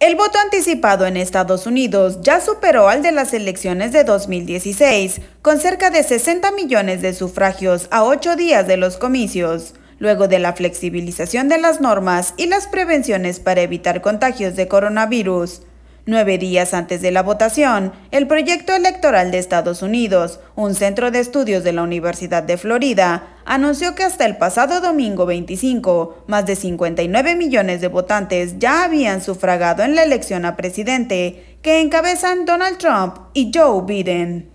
El voto anticipado en Estados Unidos ya superó al de las elecciones de 2016, con cerca de 60 millones de sufragios a ocho días de los comicios, luego de la flexibilización de las normas y las prevenciones para evitar contagios de coronavirus. Nueve días antes de la votación, el Proyecto Electoral de Estados Unidos, un centro de estudios de la Universidad de Florida, anunció que hasta el pasado domingo 25, más de 59 millones de votantes ya habían sufragado en la elección a presidente, que encabezan Donald Trump y Joe Biden.